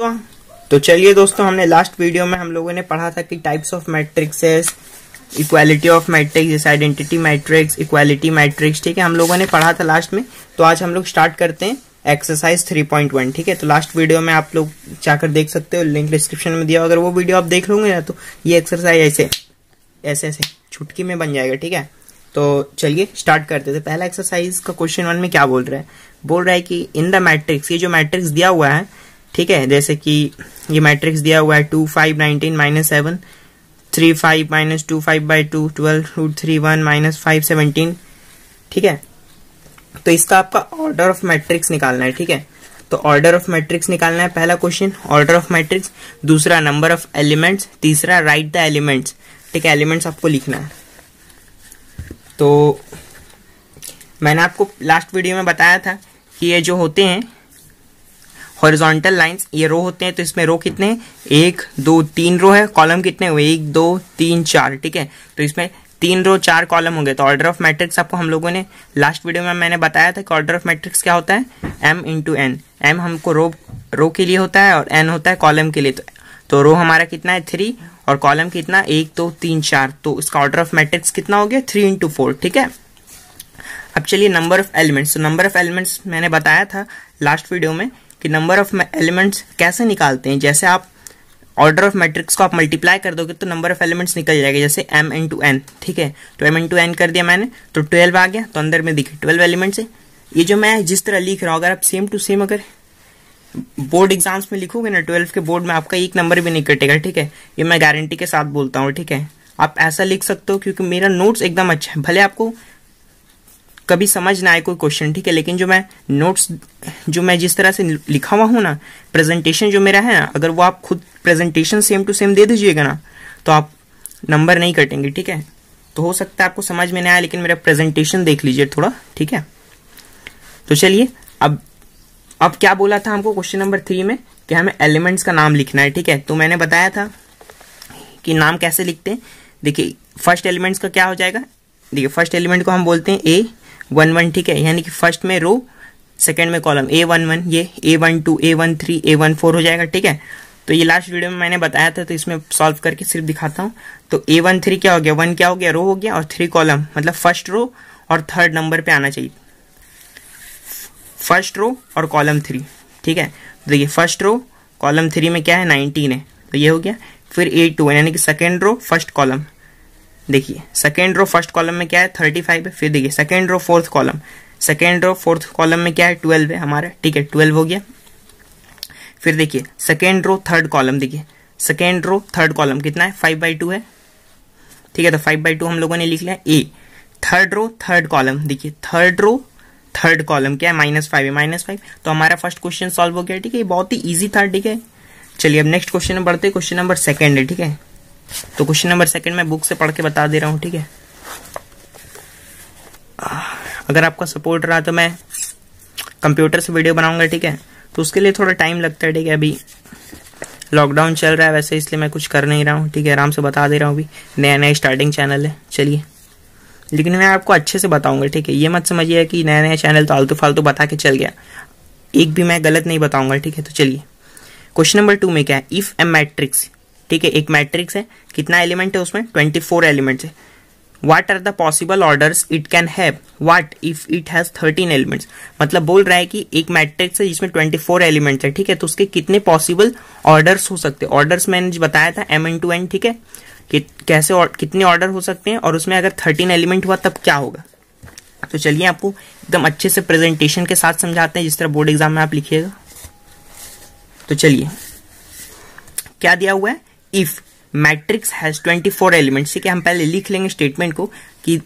तो तो चलिए दोस्तों हमने लास्ट वीडियो में हम लोगों ने पढ़ा था कि types of matrix equality of matrix जैसे आइडेंटिटी मैट्रिक्स इक्वालिटी मैट्रिक्स ठीक है हम लोगों ने पढ़ा था लास्ट में तो आज हम लोग स्टार्ट करते हैं एक्सरसाइज 3.1 ठीक है तो लास्ट वीडियो में आप लोग जाकर देख सकते हो लिंक डिस्क्रिप्शन में दिया अगर वो वीडियो आप देख लोगे ना तो ये एक्सरसाइज ऐसे ऐसे ऐसे छुटकी में बन जाएगा ठीक है तो चलिए स्टार्ट करते थे तो पहला एक्सरसाइज का क्वेश्चन वन में क्या बोल रहा है बोल रहा है कि इन द मैट्रिक्स ये जो मैट्रिक्स दिया हुआ है ठीक है जैसे कि ये मैट्रिक्स दिया हुआ है two five nineteen minus seven three five minus two five by two twelve root three one minus five seventeen ठीक है तो इसका आपका ऑर्डर ऑफ मैट्रिक्स निकालना है ठीक है तो ऑर्डर ऑफ मैट्रिक्स निकालना है पहला क्वेश्चन ऑर्डर ऑफ मैट्रिक्स दूसरा नंबर ऑफ एलिमेंट्स तीसरा राइट द एलिमेंट्स ठीक है एलिमेंट्स आपको लिखना है तो मैंने आपको लास्ट वीडियो में बताया था कि ये जो होते हैं हॉरिजॉन्टल लाइंस ये रो होते हैं तो इसमें रो कितने एक दो तीन रो है कॉलम कितने हुए एक दो तीन चार ठीक है तो इसमें तीन रो चार कॉलम होंगे तो ऑर्डर ऑफ मैट्रिक्स आपको हम लोगों ने लास्ट वीडियो में मैंने बताया था कि ऑर्डर ऑफ मैट्रिक्स क्या होता है एम इंटू एन एम हमको रो रो के लिए होता है और एन होता है कॉलम के लिए तो तो रो हमारा कितना है थ्री और कॉलम कितना एक दो तो, तीन चार तो इसका ऑर्डर ऑफ मैट्रिक्स कितना हो गया थ्री इंटू फोर ठीक है अब चलिए नंबर ऑफ एलिमेंट्स तो नंबर ऑफ एलिमेंट्स मैंने बताया था लास्ट वीडियो में कि नंबर ऑफ एलिमेंट्स कैसे निकालते हैं जैसे आप ऑर्डर ऑफ मैट्रिक्स को आप मल्टीप्लाई कर दोगे तो नंबर ऑफ एलिमेंट्स निकल जाएगा जैसे एम एन टू एन ठीक है तो एम एन टू एन कर दिया मैंने तो ट्वेल्व आ गया तो अंदर में दिखे ट्वेल्व एलिमेंट्स है ये जो मैं जिस तरह लिख रहा हूँ अगर आप सेम टू सेम अगर बोर्ड एग्जाम्स में लिखोगे ना ट्वेल्व के बोर्ड में आपका एक नंबर भी नहीं कटेगा ठीक है ये मैं गारंटी के साथ बोलता हूँ ठीक है आप ऐसा लिख सकते हो क्योंकि मेरा नोट्स एकदम अच्छा है भले आपको कभी समझ ना आए कोई क्वेश्चन ठीक है लेकिन जो मैं नोट्स जो मैं जिस तरह से लिखा हुआ हूँ ना प्रेजेंटेशन जो मेरा है ना अगर वो आप खुद प्रेजेंटेशन सेम टू सेम दे दीजिएगा ना तो आप नंबर नहीं कटेंगे ठीक है तो हो सकता है आपको समझ में ना आया लेकिन मेरा प्रेजेंटेशन देख लीजिए थोड़ा ठीक है तो चलिए अब अब क्या बोला था हमको क्वेश्चन नंबर थ्री में कि हमें एलिमेंट्स का नाम लिखना है ठीक है तो मैंने बताया था कि नाम कैसे लिखते हैं देखिए फर्स्ट एलिमेंट्स का क्या हो जाएगा देखिए फर्स्ट एलिमेंट को हम बोलते हैं ए वन वन ठीक है यानी कि फर्स्ट में रो सेकेंड में कॉलम ए वन वन ये a one two a one three a one four हो जाएगा ठीक है तो ये लास्ट वीडियो में मैंने बताया था तो इसमें सॉल्व करके सिर्फ दिखाता हूँ तो ए वन थ्री क्या हो गया वन क्या हो गया रो हो गया और थ्री कॉलम मतलब फर्स्ट रो और थर्ड नंबर पे आना चाहिए फर्स्ट रो और कॉलम थ्री ठीक है तो देखिए फर्स्ट रो कॉलम थ्री में क्या है नाइनटीन है तो ये हो गया फिर ए टू यानी कि सेकेंड रो फर्स्ट कॉलम देखिए सेकेंड रो फर्स्ट कॉलम में क्या है थर्टी फाइव है फिर देखिए second row fourth column second row fourth column में क्या है ट्वेल्व है हमारा ठीक है ट्वेल्व हो गया फिर देखिए सेकेंड रो थर्ड कॉलम देखिए सेकेंड रो थर्ड कॉलम कितना है फाइव बाई टू है ठीक है तो फाइव बाई टू हम लोगों ने लिख लिया a third row third column देखिए थर्ड रो थर्ड कॉलम क्या है माइनस फाइव है माइनस फाइव तो हमारा फर्स्ट क्वेश्चन सॉल्व हो गया ठीक है बहुत ही ईजी था ठीक है चलिए अब नेक्स्ट क्वेश्चन में बढ़ते क्वेश्चन नंबर सेकेंड है ठीक है तो क्वेश्चन नंबर सेकंड मैं बुक से पढ़ के बता दे रहा हूँ ठीक है अगर आपका सपोर्ट रहा तो मैं कंप्यूटर से वीडियो बनाऊंगा ठीक है तो उसके लिए थोड़ा टाइम लगता है ठीक है अभी लॉकडाउन चल रहा है वैसे इसलिए मैं कुछ कर नहीं रहा हूँ ठीक है आराम से बता दे रहा हूँ अभी नया नया स्टार्टिंग चैनल है चलिए लेकिन मैं आपको अच्छे से बताऊंगा ठीक है ये मत समझिए कि नया नया चैनल तो आलतू फालतू बता के चल गया एक भी मैं गलत नहीं बताऊंगा ठीक है तो चलिए क्वेश्चन नंबर टू में क्या है इफ़ ए मैट्रिक्स ठीक है एक मैट्रिक्स है कितना एलिमेंट है उसमें ट्वेंटी फोर एलिमेंट्स है what are the possible order it can have what if it has thirteen elements मतलब बोल रहा है कि एक मैट्रिक्स है जिसमें ट्वेंटी फोर एलिमेंट्स है ठीक है तो उसके कितने पॉसिबल ऑर्डर्स हो सकते हैं ऑर्डर्स मैंने बताया था एम एन टू एन ठीक है कैसे और, कितने ऑर्डर हो सकते हैं और उसमें अगर थर्टीन एलिमेंट हुआ तब क्या होगा तो चलिए आपको एकदम अच्छे से प्रेजेंटेशन के साथ समझाते हैं जिस तरह बोर्ड एग्जाम में आप लिखिएगा तो चलिए क्या दिया हुआ है इफ मैट्रिक्स हैज 24 एलिमेंट्स ठीक है हम पहले लिख लेंगे स्टेटमेंट को कि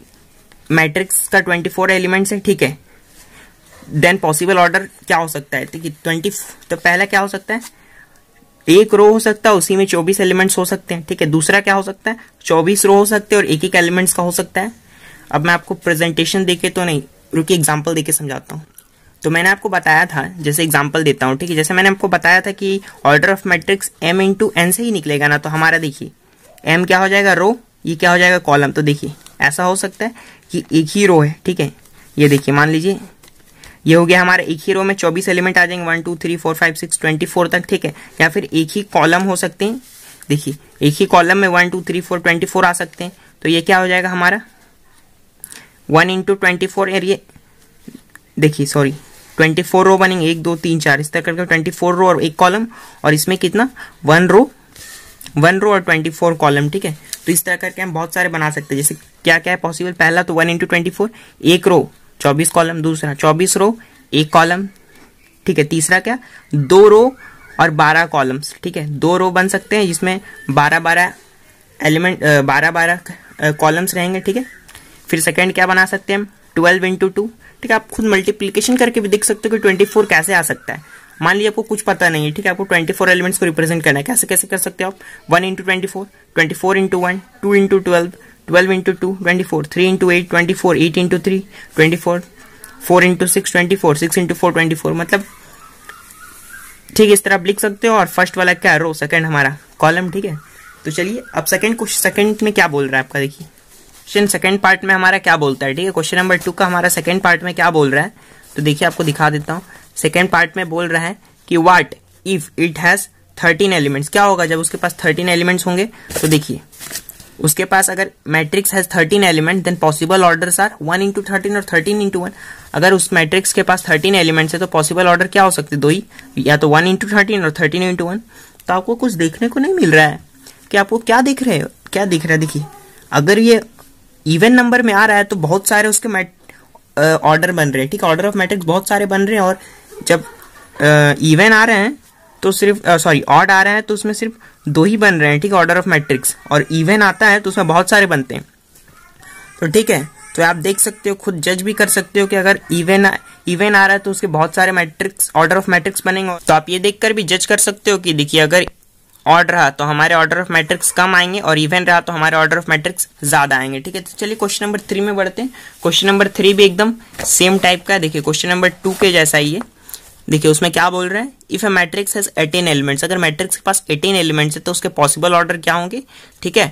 मैट्रिक्स का 24 एलिमेंट्स है ठीक है देन पॉसिबल ऑर्डर क्या हो सकता है ट्वेंटी तो पहला क्या हो सकता है एक रो हो सकता है उसी में चौबीस एलिमेंट्स हो सकते हैं ठीक है दूसरा क्या हो सकता है चौबीस रो हो सकते हैं और एक एक एलिमेंट्स का हो सकता है अब मैं आपको प्रेजेंटेशन देके तो नहीं रुकी एग्जाम्पल देके समझाता हूँ तो मैंने आपको बताया था जैसे एग्जाम्पल देता हूँ ठीक है जैसे मैंने आपको बताया था कि order of matrix m to n से ही निकलेगा ना तो हमारा देखिए एम क्या हो जाएगा रो ये क्या हो जाएगा कॉलम तो देखिए ऐसा हो सकता है कि एक ही रो है ठीक है ये देखिए मान लीजिए ये हो गया हमारा एक ही रो में चौबीस एलिमेंट आ जाएंगे one two three four five six twenty four तक ठीक है या फिर एक ही कॉलम हो सकते हैं देखिए एक ही कॉलम में one two three four twenty four आ सकते हैं तो ये क्या हो जाएगा हमारा वन इंटू ट्वेंटी फोर ये देखिए सॉरी ट्वेंटी फोर रो बनेंगे एक दो तीन चार इस तरह करके ट्वेंटी फोर रो और एक कॉलम और इसमें कितना वन रो वन रो और ट्वेंटी फोर कॉलम ठीक है तो इस तरह करके हम बहुत सारे बना सकते हैं जैसे क्या क्या है पॉसिबल पहला तो वन इंटू ट्वेंटी फोर एक रो चौबीस कॉलम दूसरा चौबीस रो एक कॉलम ठीक है तीसरा क्या दो रो और बारह कॉलम्स ठीक है दो रो बन सकते हैं जिसमें बारह बारह एलिमेंट बारह बारह कॉलम्स रहेंगे ठीक है फिर सेकेंड क्या बना सकते हैं हम ट्वेल्व इंटू टू ठीक है आप खुद मल्टीप्लीकेशन करके भी देख सकते हो कि ट्वेंटी फोर कैसे आ सकता है मान लीजिए आपको कुछ पता नहीं है ठीक है आपको ट्वेंटी फोर एलिमेंट्स को रिप्रेजेंट करना है कैसे कैसे कर सकते हो आप one into twenty four twenty four into one two into twelve twelve into two twenty four three into eight twenty four eight into three twenty four four into six twenty four six into four twenty four मतलब ठीक है इस तरह आप लिख सकते हो और फर्स्ट वाला क्या रो सेकंड हमारा कॉलम ठीक है तो चलिए अब सेकंड क्वेश्चन सेकंड में क्या बोल रहा है आपका देखिए क्वेश्चन सेकंड पार्ट में हमारा क्या बोलता है ठीक है क्वेश्चन नंबर टू का हमारा सेकंड पार्ट में क्या बोल रहा है तो देखिए आपको दिखा देता हूँ सेकंड पार्ट में बोल रहा है कि what if it has thirteen elements क्या होगा जब उसके पास थर्टीन एलिमेंट्स होंगे तो देखिए उसके पास अगर matrix has thirteen element then possible order are one into thirteen और थर्टीन इंटू वन अगर उस मैट्रिक्स के पास थर्टीन एलिमेंट्स है तो पॉसिबल ऑर्डर क्या हो सकते दो ही या तो वन इंटू थर्टीन और थर्टीन इंटू वन तो आपको कुछ देखने को नहीं मिल रहा है कि आपको क्या दिख रहे हो क्या दिख रहा है देखिए अगर ये इवन नंबर में आ रहा है तो बहुत सारे उसके ऑर्डर बन रहे हैं ठीक है ऑर्डर ऑफ मैट्रिक्स बहुत सारे बन रहे हैं और जब इवन आ रहे हैं तो सिर्फ सॉरी ऑड आ रहे हैं तो उसमें सिर्फ दो ही बन रहे हैं ठीक है ऑर्डर ऑफ मैट्रिक्स और इवन आता है तो उसमें बहुत सारे बनते हैं तो ठीक है तो आप देख सकते हो खुद जज भी कर सकते हो कि अगर इवन इवन आ रहा है तो उसके बहुत सारे मैट्रिक्स ऑर्डर ऑफ मैट्रिक्स बनेंगे तो आप ये देखकर भी जज कर सकते हो कि देखिए अगर ऑर्डर रहा तो हमारे ऑर्डर ऑफ मैट्रिक्स कम आएंगे और इवन रहा तो हमारे ऑर्डर ऑफ मैट्रिक्स ज्यादा आएंगे ठीक है तो चलिए क्वेश्चन नंबर थ्री में बढ़ते हैं क्वेश्चन नंबर थ्री भी एकदम सेम टाइप का है देखिए क्वेश्चन नंबर टू के जैसा ही है देखिए उसमें क्या बोल रहा है if a matrix has eighteen elements अगर मैट्रिक्स के पास एटीन एलिमेंट्स है तो उसके पॉसिबल ऑर्डर क्या होंगे ठीक है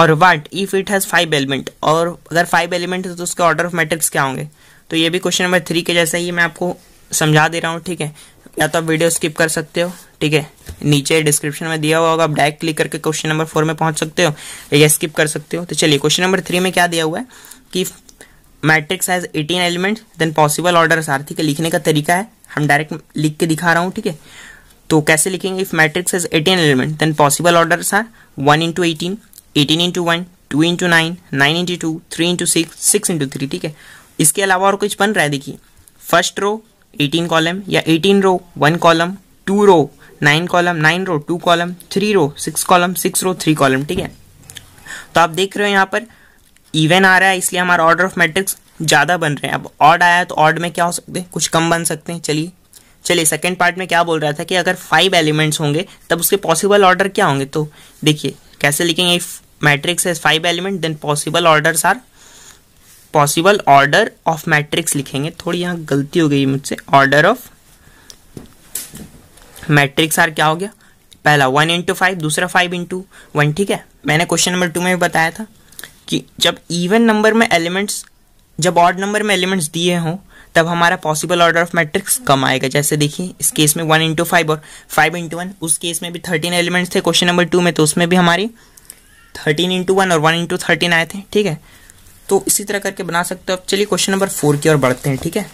और what if it has five element और अगर फाइव एलिमेंट है तो उसके ऑर्डर ऑफ मैट्रिक्स क्या होंगे तो ये भी क्वेश्चन नंबर थ्री के जैसा ही मैं आपको समझा दे रहा हूँ ठीक है या तो आप वीडियो स्किप कर सकते हो ठीक है नीचे डिस्क्रिप्शन में दिया हुआ होगा आप डायरेक्ट क्लिक करके क्वेश्चन नंबर फोर में पहुंच सकते हो या स्किप कर सकते हो तो चलिए क्वेश्चन नंबर थ्री में क्या दिया हुआ है कि matrix has 18 elements then possible order are ठीक है लिखने का तरीका है हम डायरेक्ट लिख के दिखा रहा हूँ ठीक है तो कैसे लिखेंगे if matrix has 18 element then possible order are one into eighteen eighteen into one two into nine nine into two three into six six into three ठीक है इसके अलावा और कुछ बन रहा है देखिए फर्स्ट रो एटीन कॉलम या eighteen row one column two row nine column nine row two column three row six column six row three column ठीक है तो आप देख रहे हो यहाँ पर इवन आ रहा है इसलिए हमारा ऑर्डर ऑफ मैट्रिक्स ज़्यादा बन रहे हैं अब ऑड आया तो ऑड में क्या हो सकते हैं कुछ कम बन सकते हैं चलिए चलिए सेकेंड पार्ट में क्या बोल रहा था कि अगर फाइव एलिमेंट्स होंगे तब उसके पॉसिबल ऑर्डर क्या होंगे तो देखिए कैसे लिखेंगे इफ मैट्रिक्स है five element then possible order are possible order of matrix लिखेंगे थोड़ी यहाँ गलती हो गई मुझसे ऑर्डर ऑफ मैट्रिक्स आर क्या हो गया पहला वन इंटू फाइव दूसरा फाइव इंटू वन ठीक है मैंने क्वेश्चन नंबर टू में भी बताया था कि जब इवन नंबर में एलिमेंट्स जब ऑड नंबर में एलिमेंट्स दिए हों तब हमारा पॉसिबल ऑर्डर ऑफ मैट्रिक्स कम आएगा जैसे देखिए इस केस में वन इंटू फाइव और फाइव इंटू वन उस केस में भी थर्टीन एलिमेंट्स थे क्वेश्चन नंबर टू में तो उसमें भी हमारी थर्टीन इंटू वन और वन इंटू थर्टीन आए थे ठीक है तो इसी तरह करके बना सकते हो अब चलिए क्वेश्चन नंबर फोर की ओर बढ़ते हैं ठीक है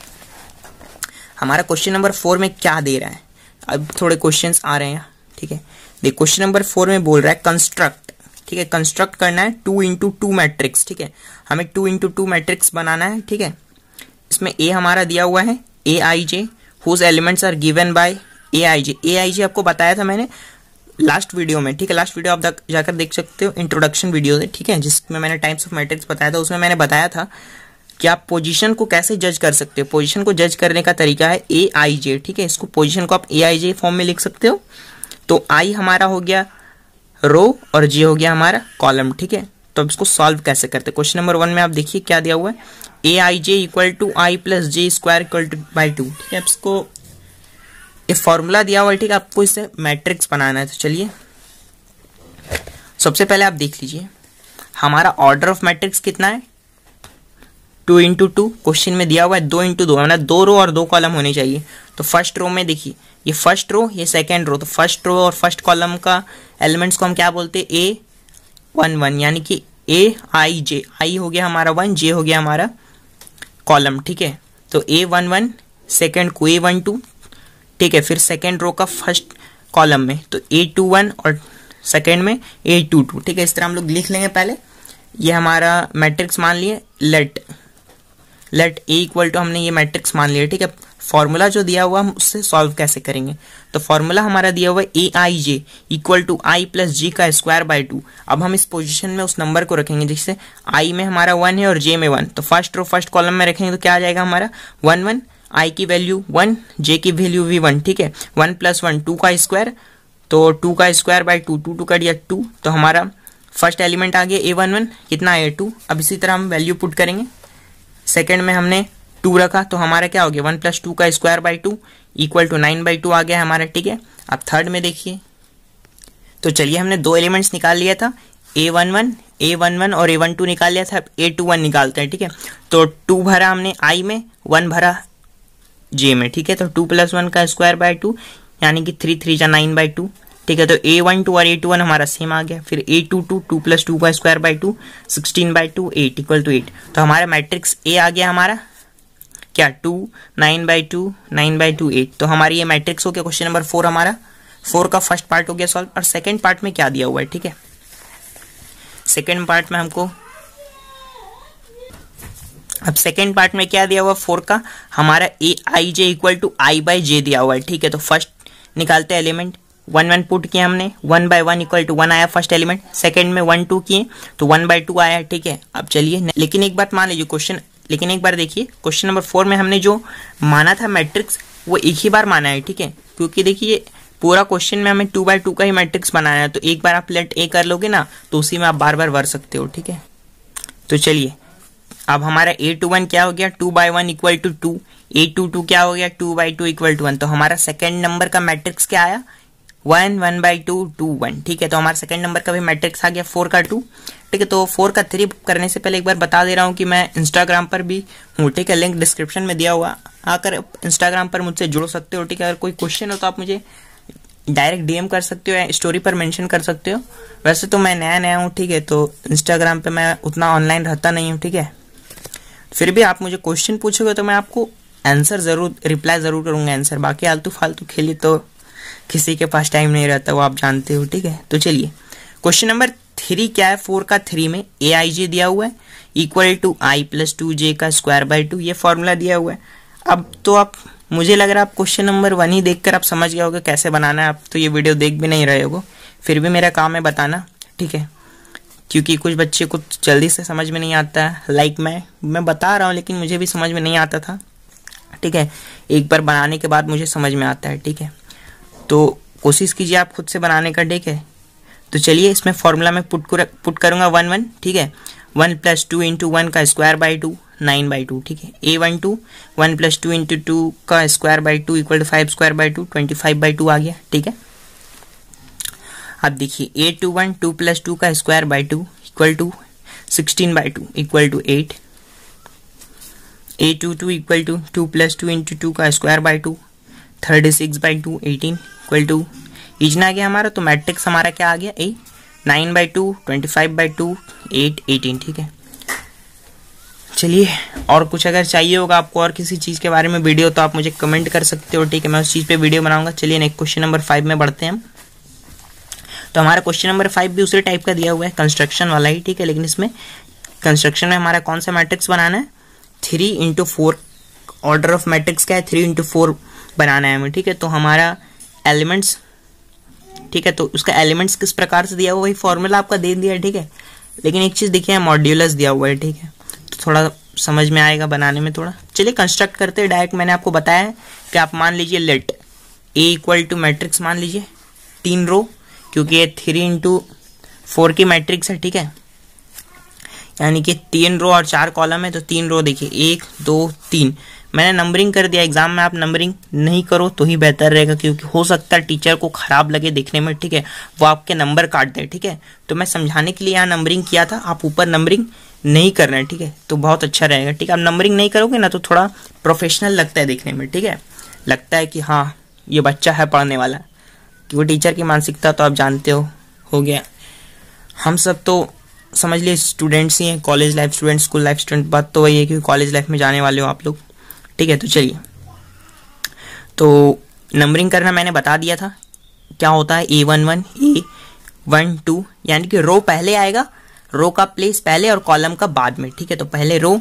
हमारा क्वेश्चन नंबर फोर में क्या दे रहा है अब थोड़े क्वेश्चंस आ रहे हैं ठीक है देख क्वेश्चन नंबर फोर में बोल रहा है कंस्ट्रक्ट ठीक है कंस्ट्रक्ट करना है टू इंटू टू मैट्रिक्स ठीक है हमें टू इंटू टू मैट्रिक्स बनाना है ठीक है इसमें ए हमारा दिया हुआ है a i j whose elements are given by a i j a i j आपको बताया था मैंने लास्ट वीडियो में ठीक है लास्ट वीडियो आप जाकर देख सकते हो इंट्रोडक्शन वीडियो है ठीक है जिसमें मैंने टाइप्स ऑफ मैट्रिक्स बताया था उसमें मैंने बताया था कि आप पोजीशन को कैसे जज कर सकते हो पोजीशन को जज करने का तरीका है ए आई जे ठीक है इसको पोजीशन को आप ए आई जे फॉर्म में लिख सकते हो तो आई हमारा हो गया रो और जे हो गया हमारा कॉलम ठीक है तो अब इसको सॉल्व कैसे करते हैं क्वेश्चन नंबर वन में आप देखिए क्या दिया हुआ है a i j equal to i plus j square equal to by two ठीक है इसको ये फॉर्मूला दिया हुआ है ठीक है आपको इसे मैट्रिक्स बनाना है तो चलिए सबसे पहले आप देख लीजिए हमारा ऑर्डर ऑफ मैट्रिक्स कितना है टू इंटू टू क्वेश्चन में दिया हुआ है दो इंटू दो मतलब दो रो और दो कॉलम होने चाहिए तो फर्स्ट रो में देखिए ये फर्स्ट रो ये सेकेंड रो तो फर्स्ट रो और फर्स्ट कॉलम का एलिमेंट्स को हम क्या बोलते हैं ए वन वन यानी कि ए आई जे आई हो गया हमारा वन जे हो गया हमारा कॉलम ठीक है तो ए वन वन सेकेंड को ए वन टू ठीक है फिर सेकेंड रो का फर्स्ट कॉलम में तो ए टू वन और सेकेंड में ए टू टू ठीक है इस तरह हम लोग लिख लेंगे पहले ये हमारा मैट्रिक्स मान लिए let let a equal to हमने ये मैट्रिक्स मान लिया ठीक है फॉर्मूला जो दिया हुआ हम उससे सॉल्व कैसे करेंगे तो फॉर्मूला हमारा दिया हुआ a i j equal to i plus j का स्क्वायर बाय टू अब हम इस पोजीशन में उस नंबर को रखेंगे जिससे आई में हमारा वन है और जे में वन तो फर्स्ट रो फर्स्ट कॉलम में रखेंगे तो क्या आ जाएगा हमारा वन वन आई की वैल्यू वन जे की वैल्यू भी वन ठीक है वन प्लस वन टू का स्क्वायर तो टू का square by two two two का या टू तो हमारा फर्स्ट एलिमेंट आ गया ए वन वन कितना आया टू अब इसी तरह हम वैल्यू पुट करेंगे सेकेंड में हमने टू रखा तो हमारा क्या हो गया वन प्लस टू का square by two equal to nine by two आ गया हमारा ठीक है अब थर्ड में देखिए तो चलिए हमने दो एलिमेंट्स निकाल लिया था a one one a one one और ए वन टू निकाल लिया था अब ए टू वन निकालते हैं ठीक है तो टू भरा हमने आई में वन भरा जे में ठीक है तो टू प्लस वन का स्क्वायर बाय टू यानी कि थ्री थ्री जा नाइन बाई टू ठीक है तो ए वन टू और ए टू वन हमारा सेम आ गया फिर a two two two plus two का square by two sixteen by two eight equal to eight तो हमारा मैट्रिक्स ए आ गया हमारा क्या two nine by two nine by two eight तो हमारी ये मैट्रिक्स हो गया क्वेश्चन नंबर फोर हमारा फोर का फर्स्ट पार्ट हो गया सॉल्व और सेकेंड पार्ट में क्या दिया हुआ है ठीक है सेकेंड पार्ट में हमको अब सेकेंड पार्ट में क्या दिया हुआ फोर का हमारा a i j equal to i by j दिया हुआ है ठीक है तो फर्स्ट निकालते हैं एलिमेंट वन वन पुट किया हमने one by one equal to one आया फर्स्ट एलिमेंट सेकंड में वन टू किए तो वन बाय टू आया ठीक है अब चलिए लेकिन एक बात मान लीजिए क्वेश्चन लेकिन एक बार देखिए क्वेश्चन नंबर फोर में हमने जो माना था मैट्रिक्स वो एक ही बार माना है ठीक है क्योंकि देखिए पूरा क्वेश्चन में हमें टू बाय टू का ही मैट्रिक्स बनाया है तो एक बार आप लेट ए कर लोगे ना तो उसी में आप बार बार भर सकते हो ठीक है तो चलिए अब हमारा ए टू वन क्या हो गया two by one equal to two a two two क्या हो गया two by two equal to one तो हमारा सेकेंड नंबर का मैट्रिक्स क्या आया one one by two two one ठीक है तो हमारा सेकंड नंबर का भी मैट्रिक्स आ गया फोर का टू ठीक है तो फोर का थ्री करने से पहले एक बार बता दे रहा हूँ कि मैं इंस्टाग्राम पर भी हूँ ठीक है लिंक डिस्क्रिप्शन में दिया हुआ आकर इंस्टाग्राम पर मुझसे जुड़ सकते हो ठीक है अगर कोई क्वेश्चन हो तो आप मुझे डायरेक्ट डीएम कर सकते हो या स्टोरी पर मेंशन कर सकते हो वैसे तो मैं नया नया हूँ ठीक है तो इंस्टाग्राम पे मैं उतना ऑनलाइन रहता नहीं हूँ ठीक है फिर भी आप मुझे क्वेश्चन पूछोगे तो मैं आपको आंसर ज़रूर रिप्लाई ज़रूर करूँगा आंसर बाकी आलतू फालतू खेली तो किसी के पास टाइम नहीं रहता वो आप जानते हो ठीक है तो चलिए क्वेश्चन नंबर थ्री क्या है फोर का थ्री में ए आई जे दिया हुआ है equal to i plus two j का स्क्वायर बाई टू ये फॉर्मूला दिया हुआ है अब तो आप मुझे लग रहा है आप क्वेश्चन नंबर वन ही देखकर आप समझ गया होगा कैसे बनाना है आप तो ये वीडियो देख भी नहीं रहे हो फिर भी मेरा काम है बताना ठीक है क्योंकि कुछ बच्चे को तो जल्दी से समझ में नहीं आता है लाइक मैं मैं बता रहा हूँ लेकिन मुझे भी समझ में नहीं आता था ठीक है एक बार बनाने के बाद मुझे समझ में आता है ठीक है तो कोशिश कीजिए आप खुद से बनाने का ठीक है तो चलिए इसमें फॉर्मूला में पुट पुट करूँगा वन वन ठीक है one plus two into one का square by two nine by two ठीक है a one two one plus two into two का square by two equal to five square by two twenty five by two आ गया ठीक है अब देखिए a two one two plus two का square by two equal to sixteen by two equal to eight a two two equal to two plus two into two का square by two thirty six by two eighteen equal to इजना आ गया हमारा तो matrix हमारा क्या आ गया a nine by two twenty five by two eight eighteen ठीक है चलिए और कुछ अगर चाहिए होगा आपको और किसी चीज़ के बारे में वीडियो तो आप मुझे कमेंट कर सकते हो ठीक है मैं उस चीज़ पे वीडियो बनाऊंगा चलिए नेक्स्ट क्वेश्चन नंबर फाइव में बढ़ते हैं हम तो हमारा क्वेश्चन नंबर फाइव भी उसी टाइप का दिया हुआ है कंस्ट्रक्शन वाला ही ठीक है लेकिन इसमें कंस्ट्रक्शन में हमारा कौन सा मैट्रिक्स बनाना है three into four order of matrix का है थ्री इंटू फोर बनाना है हमें ठीक है तो हमारा एलिमेंट्स ठीक है तो उसका एलिमेंट्स किस प्रकार से दिया हुआ वही फॉर्मूला आपका दे दिया है ठीक है लेकिन एक चीज़ देखिए मॉड्यूलस दिया हुआ है ठीक है तो थोड़ा समझ में आएगा बनाने में थोड़ा चलिए कंस्ट्रक्ट करते हैं डायरेक्ट मैंने आपको बताया कि आप मान लीजिए let a equal to matrix मान लीजिए तीन रो क्योंकि ये थ्री इंटू फोर की मैट्रिक्स है ठीक है यानी कि तीन रो और चार कॉलम है तो तीन रो देखिए एक दो तीन मैंने नंबरिंग कर दिया एग्जाम में आप नंबरिंग नहीं करो तो ही बेहतर रहेगा क्योंकि हो सकता है टीचर को खराब लगे देखने में ठीक है वो आपके नंबर काट दे ठीक है तो मैं समझाने के लिए यहाँ नंबरिंग किया था आप ऊपर नंबरिंग नहीं कर रहे हैं ठीक है तो बहुत अच्छा रहेगा ठीक है आप नंबरिंग नहीं करोगे ना तो थोड़ा प्रोफेशनल लगता है देखने में ठीक है लगता है कि हाँ ये बच्चा है पढ़ने वाला कि वो टीचर की मानसिकता तो आप जानते हो हो गया हम सब तो समझ लिए स्टूडेंट्स ही हैं college life student school life student बात तो वही है कि कॉलेज लाइफ में जाने वाले हो आप लोग ठीक है तो चलिए तो नंबरिंग करना मैंने बता दिया था क्या होता है a one one a one two यानी कि रो पहले आएगा रो का प्लेस पहले और कॉलम का बाद में ठीक है तो पहले रो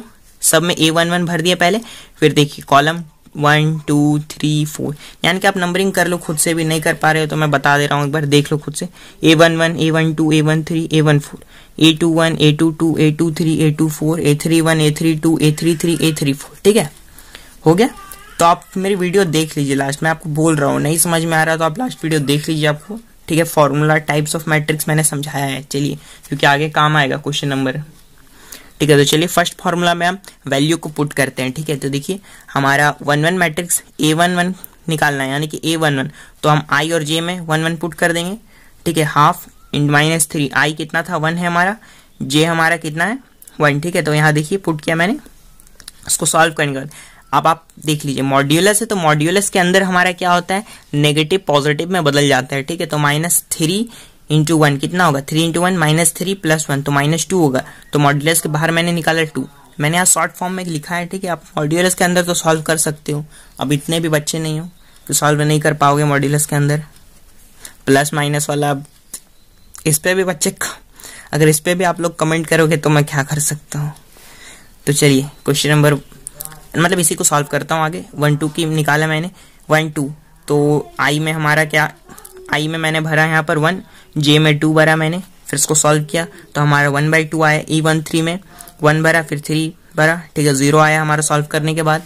सब में ए वन वन भर दिया पहले फिर देखिए column one two three four यानी कि आप नंबरिंग कर लो खुद से भी नहीं कर पा रहे हो तो मैं बता दे रहा हूँ एक बार देख लो खुद से a one one a one two a one three a one four a two one a two two a two three a two four a three one a three two a three three a three four ठीक है हो गया तो आप मेरी video देख लीजिए last में आपको बोल रहा हूँ नहीं समझ में आ रहा तो आप लास्ट वीडियो देख लीजिए आपको ठीक है फॉर्मूला टाइप्स ऑफ मैट्रिक्स मैंने समझाया है चलिए क्योंकि आगे काम आएगा क्वेश्चन नंबर ठीक है तो चलिए फर्स्ट फॉर्मूला में हम वैल्यू को पुट करते हैं ठीक है तो देखिए हमारा one one matrix a one one निकालना है यानी कि ए वन वन तो हम आई और जे में वन वन पुट कर देंगे ठीक है हाफ इंड माइनस थ्री आई कितना था वन है हमारा जे हमारा कितना है वन ठीक है तो यहाँ देखिए पुट किया मैंने इसको सॉल्व करने के बाद अब आप देख लीजिए मॉड्यूलस है तो मॉड्यूलस के अंदर हमारा क्या होता है नेगेटिव पॉजिटिव में बदल जाता है ठीक है तो माइनस थ्री इंटू वन कितना होगा three into one minus three plus one तो माइनस टू होगा तो मॉड्यूलस के बाहर मैंने निकाला टू मैंने यहाँ शॉर्ट फॉर्म में लिखा है ठीक है आप मॉड्यूलस के अंदर तो सॉल्व कर सकते हो अब इतने भी बच्चे नहीं हो तो सॉल्व नहीं कर पाओगे मॉड्यूलस के अंदर प्लस माइनस वाला अब इस पर भी बच्चे अगर इस पर भी आप लोग कमेंट करोगे तो मैं क्या कर सकता हूँ तो चलिए क्वेश्चन नंबर मतलब इसी को सॉल्व करता हूँ आगे वन टू की निकाला मैंने वन टू तो आई में हमारा क्या आई में मैंने भरा यहाँ पर वन जे में टू भरा मैंने फिर इसको सॉल्व किया तो हमारा वन बाई टू आया ई वन थ्री में वन भरा फिर थ्री भरा ठीक है ज़ीरो आया हमारा सॉल्व करने के बाद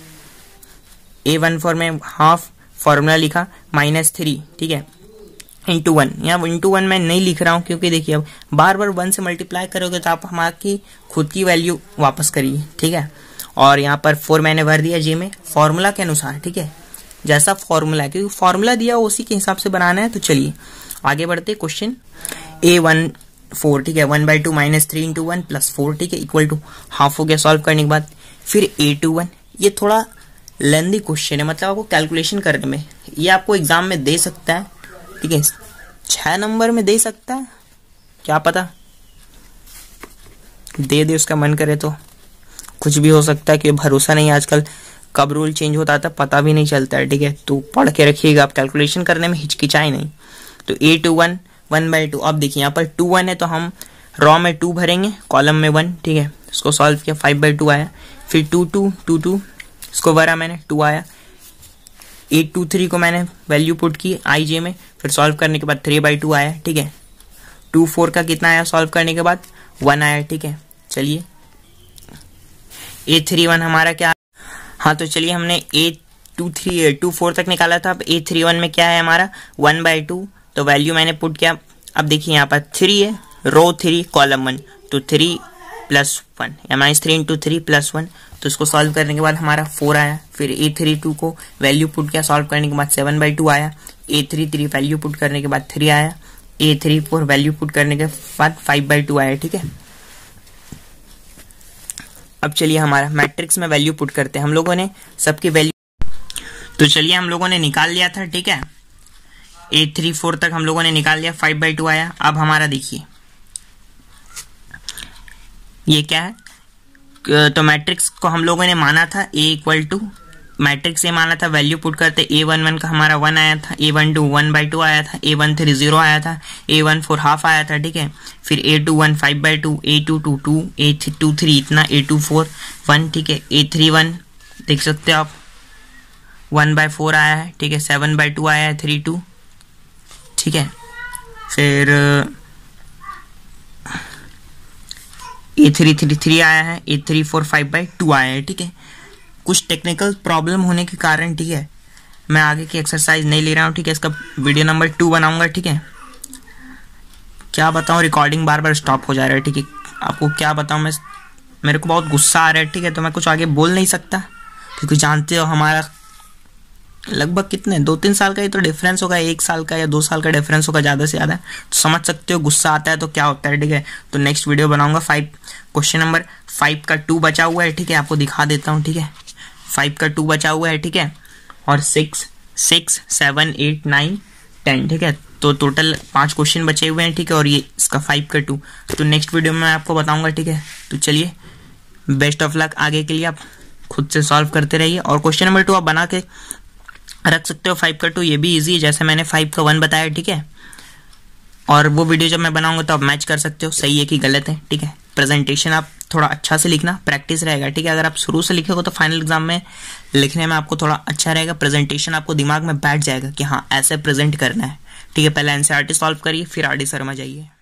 ए वन फोर में हाफ फार्मूला लिखा माइनस थ्री ठीक है इंटू वन यहाँ इंटू वन मैं नहीं लिख रहा हूँ क्योंकि देखिए अब बार बार वन से मल्टीप्लाई करोगे तो आप हमारी खुद की वैल्यू वापस करिए ठीक है और यहाँ पर फोर मैंने भर दिया जी में फॉर्मूला के अनुसार ठीक है जैसा फॉर्मूला है क्योंकि फॉर्मूला दिया उसी के हिसाब से बनाना है तो चलिए आगे बढ़ते क्वेश्चन ए वन फोर ठीक है one by two minus three into one plus four ठीक है इक्वल टू हाफ हो गया सॉल्व करने के बाद फिर ए टू वन ये थोड़ा लेंदी क्वेश्चन है मतलब आपको कैलकुलेशन करने में ये आपको एग्जाम में दे सकता है ठीक है छः नंबर में दे सकता है क्या पता दे दे उसका मन करे तो कुछ भी हो सकता है क्योंकि भरोसा नहीं आजकल कब रूल चेंज होता था पता भी नहीं चलता है ठीक है तो पढ़ के रखिएगा आप कैलकुलेशन करने में हिचकिचाए नहीं तो a two one one by two अब देखिए यहाँ पर टू वन है तो हम रॉ में टू भरेंगे कॉलम में वन ठीक है इसको सॉल्व किया फाइव बाई टू आया फिर टू टू टू टू इसको भरा मैंने टू आया एट टू थ्री को मैंने वैल्यू पुट की आई जे में फिर सॉल्व करने के बाद थ्री बाई टू आया ठीक है टू फोर का कितना आया सॉल्व करने के बाद वन आया ठीक है चलिए ए थ्री वन हमारा क्या हाँ तो चलिए हमने a two three two four तक निकाला था अब ए थ्री वन में क्या है हमारा वन बाई टू तो वैल्यू मैंने पुट किया अब देखिए यहाँ पर थ्री है रो थ्री कॉलम वन तो थ्री प्लस वन या minus three into three plus one तो इसको सॉल्व करने के बाद हमारा फोर आया फिर ए थ्री टू को वैल्यू पुट किया सॉल्व करने के बाद सेवन बाई टू आया a three three value put करने के बाद थ्री आया a three four value put करने के बाद फाइव बाई टू आया ठीक है अब चलिए हमारा मैट्रिक्स में वैल्यू पुट करते हैं हम लोगों ने सबकी वैल्यू तो चलिए हम लोगों ने निकाल लिया था ठीक है ए थ्री फोर तक हम लोगों ने निकाल लिया फाइव बाई टू आया अब हमारा देखिए ये क्या है तो मैट्रिक्स को हम लोगों ने माना था a equal to matrix a माना था वैल्यू पुट करते ए वन वन का हमारा वन आया था a one two one by two आया था ए वन थ्री जीरो आया था ए वन फोर हाफ आया था ठीक है फिर a two one five by two a two two two a two three इतना ए टू फोर वन ठीक है ए थ्री वन देख सकते हो आप वन बाय फोर आया है ठीक है सेवन बाय टू आया है थ्री टू ठीक है फिर ए थ्री थ्री थ्री आया है a three four five by two आया है ठीक है कुछ टेक्निकल प्रॉब्लम होने के कारण ठीक है मैं आगे की एक्सरसाइज नहीं ले रहा हूँ ठीक है इसका वीडियो नंबर टू बनाऊँगा ठीक है क्या बताऊँ रिकॉर्डिंग बार बार स्टॉप हो जा रहा है ठीक है आपको क्या बताऊँ मैं मेरे को बहुत गुस्सा आ रहा है ठीक है तो मैं कुछ आगे बोल नहीं सकता क्योंकि जानते हो हमारा लगभग कितने दो तीन साल का ही तो डिफरेंस होगा एक साल का या दो साल का डिफरेंस होगा ज़्यादा से ज़्यादा तो समझ सकते हो गुस्सा आता है तो क्या होता है ठीक है तो नेक्स्ट वीडियो बनाऊंगा फाइव क्वेश्चन नंबर फाइव का टू बचा हुआ है ठीक है आपको दिखा देता हूँ ठीक है फाइव का टू बचा हुआ है ठीक है और six six seven eight nine ten ठीक है तो टोटल पांच क्वेश्चन बचे हुए हैं ठीक है और ये इसका फाइव का टू तो नेक्स्ट वीडियो में मैं आपको बताऊंगा ठीक है तो चलिए बेस्ट ऑफ लक आगे के लिए आप खुद से सॉल्व करते रहिए और क्वेश्चन नंबर टू आप बना के रख सकते हो फाइव का टू ये भी ईजी है जैसे मैंने फाइव का वन बताया ठीक है और वो वीडियो जब मैं बनाऊंगा तो आप मैच कर सकते हो सही है कि गलत है ठीक है प्रेजेंटेशन आप थोड़ा अच्छा से लिखना प्रैक्टिस रहेगा ठीक है अगर आप शुरू से लिखेगा तो फाइनल एग्जाम में लिखने में आपको थोड़ा अच्छा रहेगा प्रेजेंटेशन आपको दिमाग में बैठ जाएगा कि हाँ ऐसे प्रेजेंट करना है ठीक है पहले एनसीआरटी सॉल्व e करिए फिर आर डी शर्मा जाइए